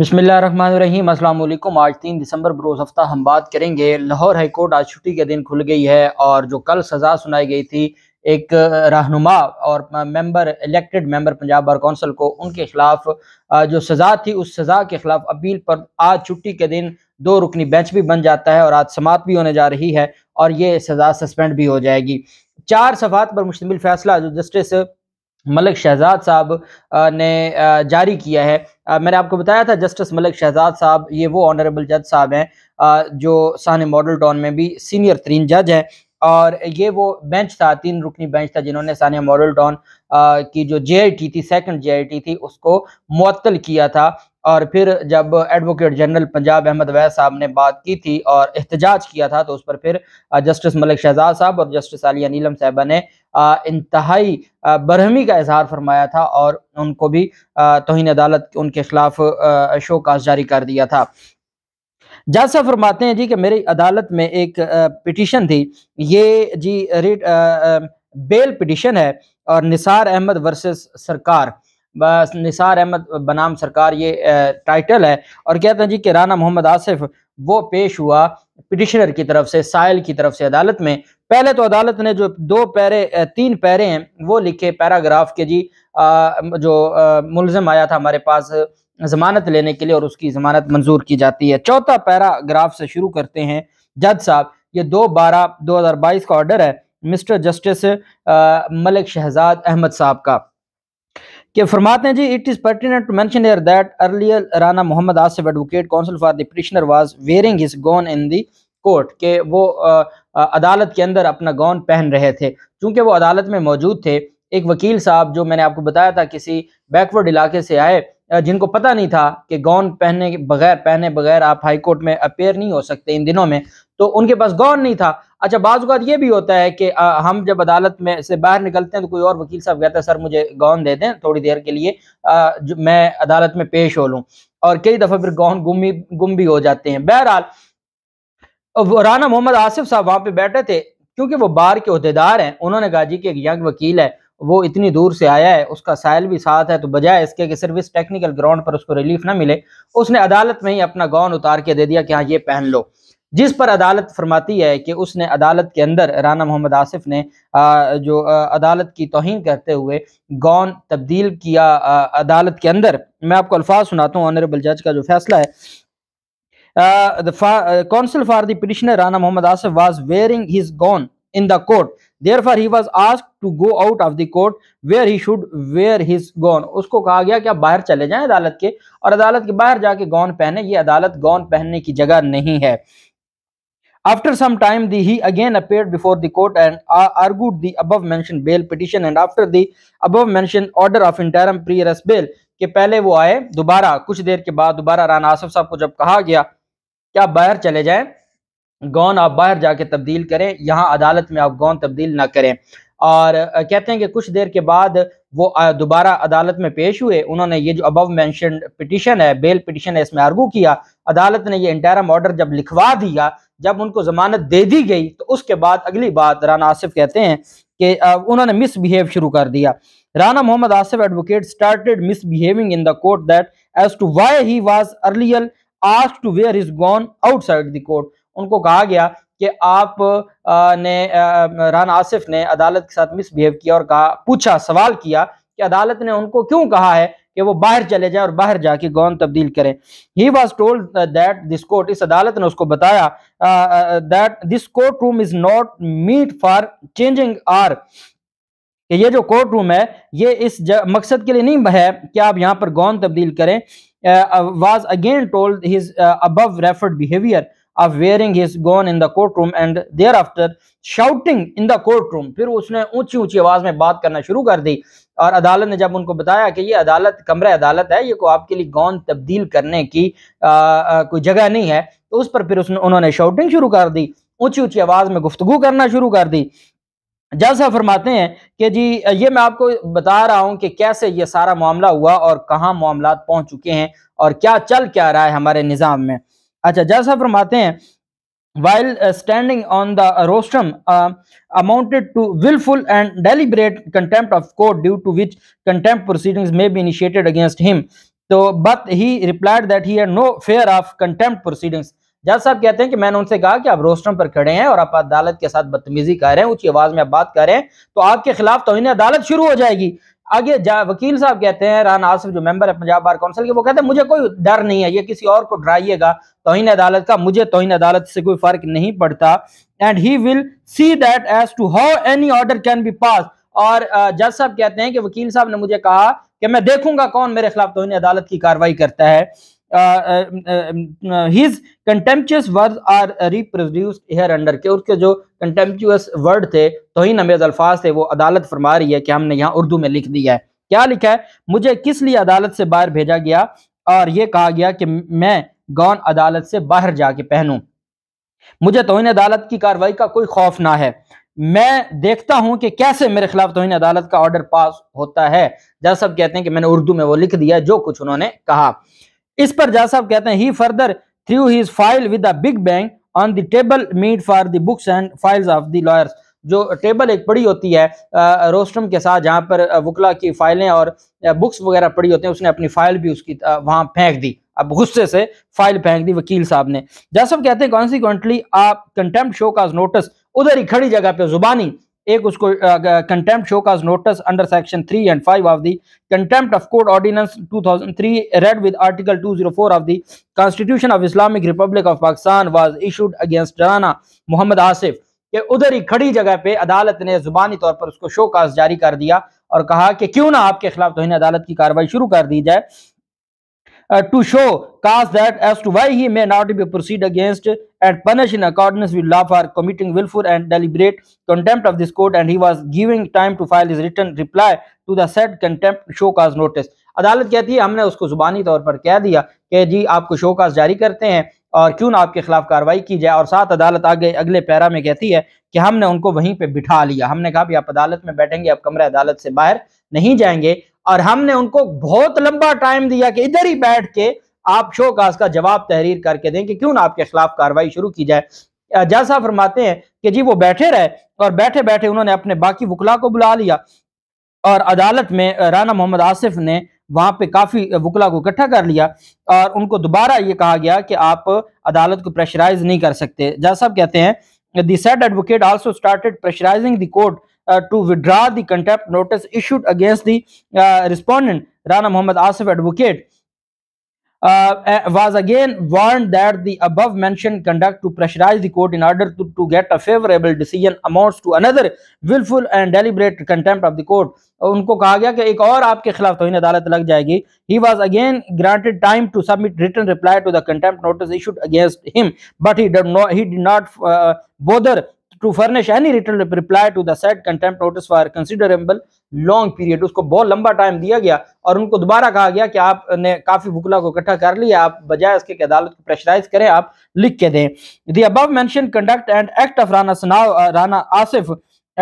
बसमिलीम अल्लाम आज तीन दिसंबर बरोज़ हफ्ता हम बात करेंगे लाहौर हाईकोर्ट आज छुट्टी के दिन खुल गई है और जो कल सज़ा सुनाई गई थी एक रहनुमा और member elected member Punjab bar council को उनके खिलाफ जो सज़ा थी उस सज़ा के खिलाफ अपील पर आज छुट्टी के दिन दो रुकनी बेंच भी बन जाता है और आज समाप्त भी होने जा रही है और ये सज़ा सस्पेंड भी हो जाएगी चार सफात पर मुश्तमिल फैसला जो जस्टिस मलिक शहजाद साहब ने जारी किया है मैंने आपको बताया था जस्टिस मलिक शहजाद साहब ये वो ऑनरेबल जज साहब हैं जो सहन मॉडल टाउन में भी सीनियर तरीन जज हैं और ये वो बेंच था तीन रुकनी बेंच था जिन्होंने सानिया मॉडल टाउन की जो जे आई टी थी सेकंड जे आई टी थी उसको मअतल किया था और फिर जब एडवोकेट जनरल पंजाब अहमद वैस साहब ने बात की थी और एहतजाज किया था तो उस पर फिर जस्टिस मलिक शहजाद साहब और जस्टिस आलिया नीलम साहबा ने इंतहाई बरहमी का इजहार फरमाया था और उनको भी तोहन अदालत उनके खिलाफ शो काज जारी कर दिया था जैसा फरमाते हैं जी कि मेरी अदालत में एक पिटिशन थी ये जी रेट बेल पिटिशन है और निसार अहमद वर्सेस सरकार निसार अहमद बनाम सरकार ये टाइटल है और कहते हैं जी कि राना मोहम्मद आसिफ वो पेश हुआ पिटिशनर की तरफ से साइल की तरफ से अदालत में पहले तो अदालत ने जो दो पैरे तीन पैरे हैं वो लिखे पैराग्राफ के जी जो मुलजम आया था हमारे पास जमानत लेने के लिए और उसकी जमानत मंजूर की जाती है चौथा पैराग्राफ से शुरू करते हैं जज साहब ये दो बारह दो हज़ार बाईस का ऑर्डर है मिस्टर जस्टिस मलिक शहजाद अहमद साहब का कि फरमाते हैं जी it is pertinent to mention here that earlier Rana Mohammad Asif advocate counsel for the petitioner was wearing his gown in the court के वो आ, आ, अदालत के अंदर अपना गॉन पहन रहे थे क्योंकि वो अदालत में मौजूद थे एक वकील साहब जो मैंने आपको बताया था किसी बैकवर्ड इलाके से आए जिनको पता नहीं था कि गॉन पहने बगैर पहने बगैर आप हाई कोर्ट में अपेयर नहीं हो सकते इन दिनों में तो उनके पास गॉन नहीं था अच्छा बाज़ात ये भी होता है कि आ, हम जब अदालत में से बाहर निकलते हैं तो कोई और वकील साहब कहता है सर मुझे गौन दे दें थोड़ी देर के लिए आ, जो मैं अदालत में पेश हो लूँ और कई दफ़ा फिर गौन गुम भी गुम भी हो जाते हैं बहरहाल राना मोहम्मद आसिफ साहब वहाँ पे बैठे थे क्योंकि वो बार के अहदेदार हैं उन्होंने कहा जी कि एक यंग वकील है वो इतनी दूर से आया है उसका साइल भी साथ है तो बजाय इसके कि सिर्फ इस टेक्निकल ग्राउंड पर उसको रिलीफ ना मिले उसने अदालत में ही अपना गौन उतार के दे दिया कि हाँ ये पहन लो जिस पर अदालत फरमाती है कि उसने अदालत के अंदर राना मोहम्मद आसिफ ने जो अदालत की तोहन करते हुए गौन तब्दील किया अदालत के अंदर मैं आपको अल्फाज सुनाता हूँ ऑनरेबल जज का जो फैसला है counsel for the petitioner Rana Mohammad Asif was wearing his gown in the court therefore he was asked to go out of the court where he should wear his gown उसको कहा गया कि आप बाहर चले जाए अदालत के और अदालत के बाहर जाके गौन पहने ये अदालत गौन पहनने की जगह नहीं है After some time, the, he again appeared before the court and uh, argued the above-mentioned bail petition. And after the above-mentioned order of interim pre-arrest bail, कि पहले वो आए दोबारा कुछ देर के बाद दोबारा राना आसफ साहब को जब कहा गया कि आप बाहर चले जाएं गौन आप बाहर जाके तब्दील करें यहाँ अदालत में आप गौन तब्दील ना करें और कहते हैं कि कुछ देर के बाद वो दोबारा अदालत में पेश हुए उन्होंने ये जो अबव मैंशन पिटिशन है बेल पिटिशन है इसमें आर्गू किया अदालत ने ये इंटायरम ऑर्डर जब लिखवा दिया जब उनको जमानत दे दी गई तो उसके बाद अगली बात राना आसिफ कहते हैं कि उन्होंने मिसबिहेव शुरू कर दिया Rana Mohammad Asif advocate started misbehaving in the court that as to why he was earlier ask to wear his gown outside the court उनको कहा गया कि आप ने राना आसिफ ने अदालत के साथ मिसबिहेव किया और कहा पूछा सवाल किया कि अदालत ने उनको क्यों कहा है कि वो बाहर चले जाए और बाहर जाके गौन तब्दील करें he was told that this court इस अदालत ने उसको बताया that this court room is not meant for changing or कि ये जो कोर्ट रूम है ये इस मकसद के लिए नहीं है कि आप यहाँ पर गौन तब्दील करें was again told his above referred behaviour of wearing his gown in the court room and thereafter shouting in the court room फिर उसने ऊंची ऊंची आवाज में बात करना शुरू कर दी और अदालत ने जब उनको बताया कि ये अदालत कमरा अदालत है ये को आपके लिए गौन तब्दील करने की कोई जगह नहीं है तो उस पर फिर उसने उन्होंने शॉटिंग शुरू कर दी ऊंची ऊंची आवाज़ में गुफ्तगु करना शुरू कर दी जज साहब फरमाते हैं कि जी ये मैं आपको बता रहा हूं कि कैसे ये सारा मामला हुआ और कहाँ मामला पहुंच चुके हैं और क्या चल क्या रहा है हमारे निज़ाम में अच्छा जज साहब फरमाते हैं while uh, standing on the rostrum uh, amounted to willful and deliberate contempt of court due to which contempt proceedings may be initiated against him so but he replied that he had no fear of contempt proceedings जज साहब कहते हैं कि मैंने उनसे कहा कि आप रोस्टम पर खड़े हैं और आप अदालत के साथ बदतमीजी कर रहे हैं ऊंची आवाज में आप बात कर रहे हैं तो आपके खिलाफ तो इन्हें अदालत शुरू हो जाएगी आगे वकील साहब कहते हैं रान आसिफ जो मेंबर है पंजाब बार काउंसिल के वो कहते हैं मुझे कोई डर नहीं है ये किसी और को डराइएगा तोहन अदालत का मुझे तोहिन अदालत से कोई फर्क नहीं पड़ता and he will see that as to how any order can be pass और जज साहब कहते हैं कि वकील साहब ने मुझे कहा कि मैं देखूंगा कौन मेरे खिलाफ तोहिन अदालत की कार्रवाई करता है his contemptuous word are reproduced here under के उसके जो कंटेम्पचुअस वर्ड थे तो ही नमेज अल्फाज थे वो अदालत फरमा रही है कि हमने यहाँ उर्दू में लिख दिया है क्या लिखा है मुझे किस लिए अदालत से बाहर भेजा गया और ये कहा गया कि मैं गौन अदालत से बाहर जाके पहनूं मुझे तोहिन अदालत की कार्रवाई का कोई खौफ ना है मैं देखता हूं कि कैसे मेरे खिलाफ तोहिन अदालत का ऑर्डर पास होता है जज सब कहते हैं कि मैंने उर्दू में वो लिख दिया जो कुछ उन्होंने कहा इस पर जा साहब कहते हैं he further threw his file with a big bang on the table made for the books and files of the lawyers जो टेबल एक पड़ी होती है रोस्टम के साथ जहां पर वकला की फाइलें और बुक्स वगैरह पड़ी होती हैं उसने अपनी फाइल भी उसकी वहां फेंक दी अब गुस्से से फाइल फेंक दी वकील साहब ने जैसा कहते हैं कॉन्सिक्वेंटली आप कंटेम्प्ट शो का नोटिस उधर ही खड़ी जगह पे जुबानी एक उसको contempt show cause notice under section three and five of the contempt of court ordinance 2003 read with article 204 of the constitution of Islamic Republic of Pakistan was issued against Rana Mohammad Asif के उधर ही खड़ी जगह पे अदालत ने जुबानी तौर पर उसको शो काज जारी कर दिया और कहा कि क्यों ना आपके खिलाफ तोहन अदालत की कार्रवाई शुरू कर दी जाए uh, to show cause that as to why he may not be proceed against and punished in accordance with law for committing willful and deliberate contempt of this court and he was giving time to file his written reply to the said contempt show cause notice अदालत कहती है हमने उसको जुबानी तौर पर कह दिया कि जी आपको शो काज जारी करते हैं और क्यों ना आपके खिलाफ कार्रवाई की जाए और साथ अदालत आगे अगले पैरा में कहती है कि हमने उनको वहीं पे बिठा लिया हमने कहा भी आप अदालत में बैठेंगे आप कमरे अदालत से बाहर नहीं जाएंगे और हमने उनको बहुत लंबा टाइम दिया कि इधर ही बैठ के आप शो का जवाब तहरीर करके दें कि क्यों ना आपके खिलाफ कार्रवाई शुरू की जाए जैसा फरमाते हैं कि जी वो बैठे रहे और बैठे बैठे उन्होंने अपने बाकी वकला को बुला लिया और अदालत में राना मोहम्मद आसिफ ने वहां पे काफ़ी वकला को इकट्ठा कर लिया और उनको दोबारा ये कहा गया कि आप अदालत को प्रेशराइज नहीं कर सकते जैसा कहते हैं the said advocate also started pressurising the court to withdraw the contempt notice issued against the respondent Rana Muhammad Asif advocate uh, was again warned that the above mentioned conduct to pressurize the court in order to, to get a favorable decision amounts to another willful and deliberate contempt of the court unko kaha gaya ki ek aur aapke khilaf to in adalat lag jayegi he was again granted time to submit written reply to the contempt notice issued against him but he did not he did not uh, bother to furnish any return reply to the said contempt notice for considerable long period उसको बहुत लंबा time दिया गया और उनको दोबारा कहा गया कि आपने काफी बुकला को इकट्ठा कर लिया आप बजाय उसके अदालत को प्रेशराइज करें आप लिख के दें the above mention conduct and act of Rana सनाव Rana Asif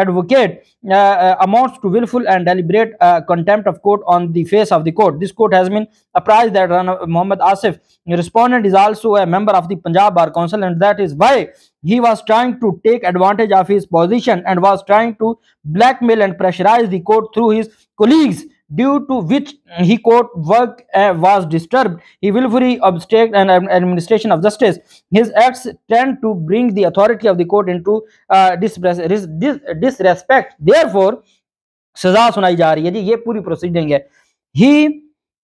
advocate uh, uh, amounts to willful and deliberate uh, contempt of court on the face of the court. This court has been apprised that Rana Muhammad Asif, respondent, is also a member of the Punjab Bar Council and that is why he was trying to take advantage of his position and was trying to blackmail and pressurize the court through his colleagues due to which he quote work uh, was disturbed he willfully obstructed an administration of justice his acts tend to bring the authority of the court into uh, disrespect therefore सजा सुनाई जा रही है जी ये पूरी proceeding है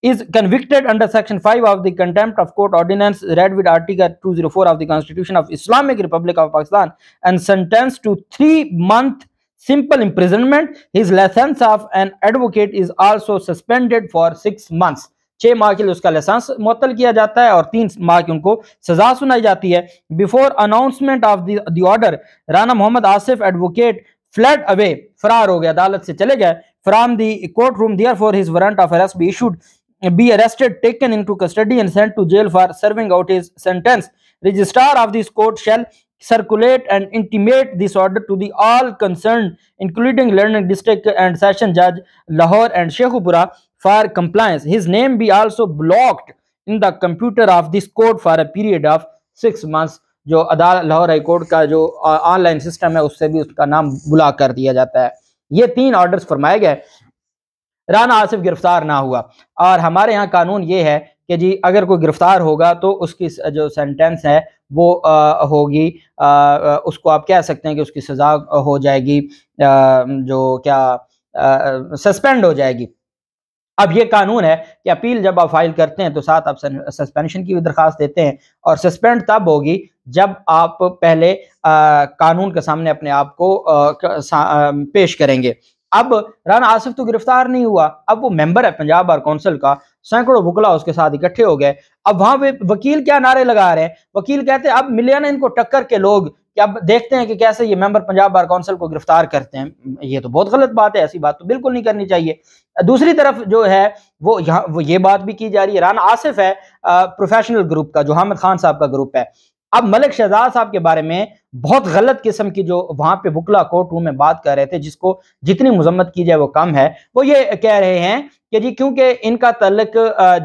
is convicted under section 5 of the contempt of court ordinance read with article 204 of the constitution of islamic republic of pakistan and sentenced to 3 months. Simple imprisonment his license of an advocate is also suspended for 6 months छह माह के लिए उसका licence मुतल किया जाता है और तीन माह की उनको सजा सुनाई जाती है before announcement of order Rana Mohammad Asif advocate fled away फरार हो गया अदालत से चले गए from the court room therefore his warrant of arrest be issued be arrested taken into custody and sent to jail for serving out his sentence registrar of this court shall circulate and intimate this order to the all concerned including learning district and session judge lahore and shekhupura for compliance his name be also blocked in the computer of this court for a period of six months जो अदाल Lahore high court का जो online system है उससे भी उसका नाम बुला कर दिया जाता है ये तीन ऑर्डर्स फरमाए गए राना आसिफ गिरफ्तार ना हुआ और हमारे यहाँ कानून ये है कि जी अगर कोई गिरफ्तार होगा तो उसकी जो सेंटेंस है वो होगी उसको आप कह सकते हैं कि उसकी सज़ा हो जाएगी जो क्या सस्पेंड हो जाएगी अब ये कानून है कि अपील जब आप फाइल करते हैं तो साथ आप सस्पेंशन की भी दरख्वास्त देते हैं और सस्पेंड तब होगी जब आप पहले आ, कानून के सामने अपने आप को पेश करेंगे अब राना आसिफ तो गिरफ्तार नहीं हुआ अब वो मेंबर है पंजाब बार कौंसिल का सैकड़ों बुकला उसके साथ इकट्ठे हो गए अब वहां पे वकील क्या नारे लगा रहे हैं वकील कहते हैं अब मिले ना इनको टक्कर के लोग कि अब देखते हैं कि कैसे ये मेंबर पंजाब बार काउंसिल को गिरफ्तार करते हैं ये तो बहुत गलत बात है ऐसी बात तो बिल्कुल नहीं करनी चाहिए दूसरी तरफ जो है वो यहाँ वो ये बात भी की जा रही है राना आसिफ है आ, प्रोफेशनल ग्रुप का जो हामिद खान साहब का ग्रुप है अब मलिक शहजाद साहब के बारे में बहुत गलत किस्म की जो वहां पे बुकला कोर्ट रूम में बात कर रहे थे जिसको जितनी मजम्मत की जाए वो कम है वो ये कह रहे हैं कि जी क्योंकि इनका तलक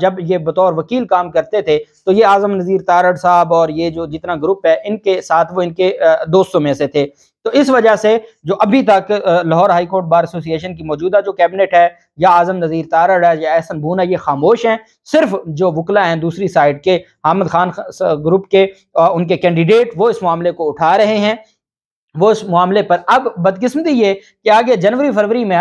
जब ये बतौर वकील काम करते थे तो ये आजम नज़ीर तारड़ साहब और ये जो जितना ग्रुप है इनके साथ वो इनके दोस्तों में से थे तो इस वजह से जो अभी तक लाहौर हाईकोर्ट बार एसोसिएशन की मौजूदा जो कैबिनेट है या आजम नज़ीर तारड़ है या एहसन है ये खामोश हैं सिर्फ जो वकला हैं दूसरी साइड के हामिद खान ग्रुप के उनके कैंडिडेट वो इस मामले को उठा रहे हैं वो इस मामले पर अब बदकिस्मती ये कि आगे जनवरी फरवरी में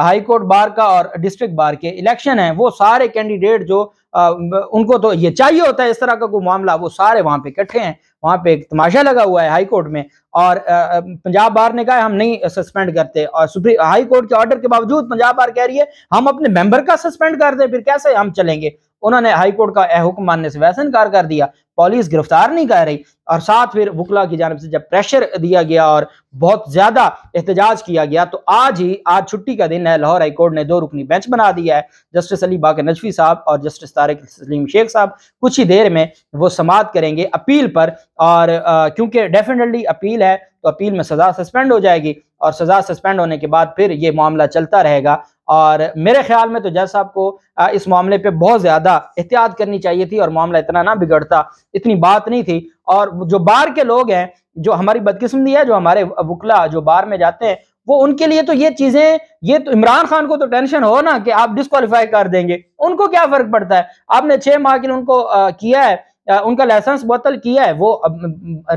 हाई कोर्ट बार का और डिस्ट्रिक्ट बार के इलेक्शन है वो सारे कैंडिडेट जो आ, उनको तो ये चाहिए होता है इस तरह का कोई मामला वो सारे वहां पे इकट्ठे हैं वहां पे एक तमाशा लगा हुआ है हाई कोर्ट में और पंजाब बार ने कहा हम नहीं सस्पेंड करते और सुप्रीम हाई कोर्ट के ऑर्डर के बावजूद पंजाब बार कह रही है हम अपने मेंबर का सस्पेंड कर दें फिर कैसे हम चलेंगे उन्होंने हाईकोर्ट का हुक्म मानने से वैसे इनकार कर दिया पुलिस गिरफ्तार नहीं कर रही और साथ फिर वकला की जानब से जब प्रेशर दिया गया और बहुत ज्यादा एहतजाज किया गया तो आज ही आज छुट्टी का दिन है लाहौर हाईकोर्ट ने दो रुकनी बेंच बना दिया है जस्टिस अली बाकर नजफी साहब और जस्टिस तारिक सलीम शेख साहब कुछ ही देर में वो समात करेंगे अपील पर और क्योंकि डेफिनेटली अपील है तो अपील में सजा सस्पेंड हो जाएगी और सज़ा सस्पेंड होने के बाद फिर ये मामला चलता रहेगा और मेरे ख्याल में तो जज साहब को इस मामले पे बहुत ज़्यादा एहतियात करनी चाहिए थी और मामला इतना ना बिगड़ता इतनी बात नहीं थी और जो बार के लोग हैं जो हमारी बदकिस्मती है जो हमारे वकला जो बार में जाते हैं वो उनके लिए तो ये चीजें ये तो इमरान खान को तो टेंशन हो ना कि आप डिस्कालीफाई कर देंगे उनको क्या फर्क पड़ता है आपने छह माह के लिए उनको आ, किया है उनका लाइसेंस मुतल किया है वो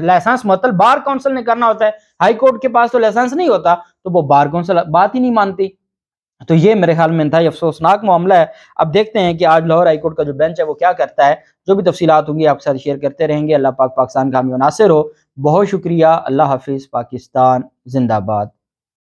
लाइसेंस मुतल बार काउंसिल ने करना होता है हाई कोर्ट के पास तो लाइसेंस नहीं होता तो वो बार काउंसिल बात ही नहीं मानती तो ये मेरे ख्याल में था अफसोसनाक मामला है अब देखते हैं कि आज लाहौर हाईकोर्ट का जो बेंच है वो क्या करता है जो भी तफसीत होंगी आपके साथ शेयर करते रहेंगे अल्लाह पाक पाकिस्तान का हमी हो बहुत शुक्रिया अल्लाह हाफिज़ पाकिस्तान जिंदाबाद